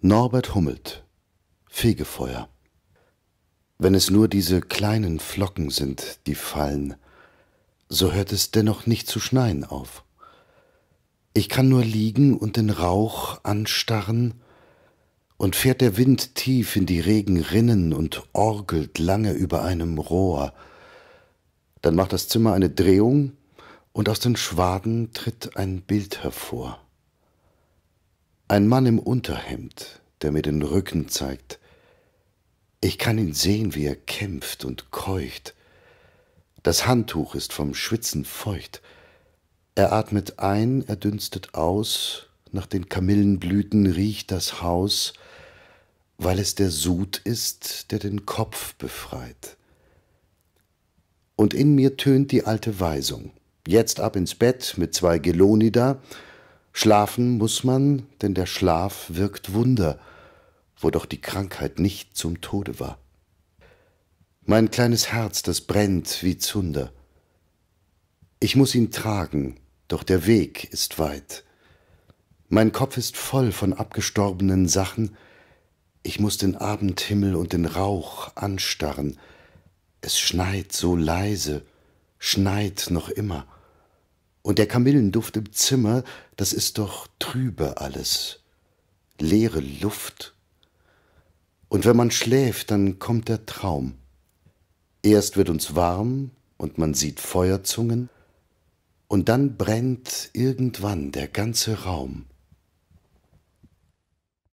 Norbert Hummelt Fegefeuer Wenn es nur diese kleinen Flocken sind, die fallen, so hört es dennoch nicht zu schneien auf. Ich kann nur liegen und den Rauch anstarren, und fährt der Wind tief in die Regenrinnen und orgelt lange über einem Rohr. Dann macht das Zimmer eine Drehung, und aus den Schwaden tritt ein Bild hervor. Ein Mann im Unterhemd, der mir den Rücken zeigt. Ich kann ihn sehen, wie er kämpft und keucht. Das Handtuch ist vom Schwitzen feucht. Er atmet ein, er dünstet aus, nach den Kamillenblüten riecht das Haus, weil es der Sud ist, der den Kopf befreit. Und in mir tönt die alte Weisung. Jetzt ab ins Bett mit zwei Geloni da. Schlafen muss man, denn der Schlaf wirkt Wunder, wo doch die Krankheit nicht zum Tode war. Mein kleines Herz, das brennt wie Zunder. Ich muß ihn tragen, doch der Weg ist weit. Mein Kopf ist voll von abgestorbenen Sachen. Ich muß den Abendhimmel und den Rauch anstarren. Es schneit so leise, schneit noch immer. Und der Kamillenduft im Zimmer, das ist doch trübe alles, leere Luft. Und wenn man schläft, dann kommt der Traum. Erst wird uns warm und man sieht Feuerzungen, und dann brennt irgendwann der ganze Raum.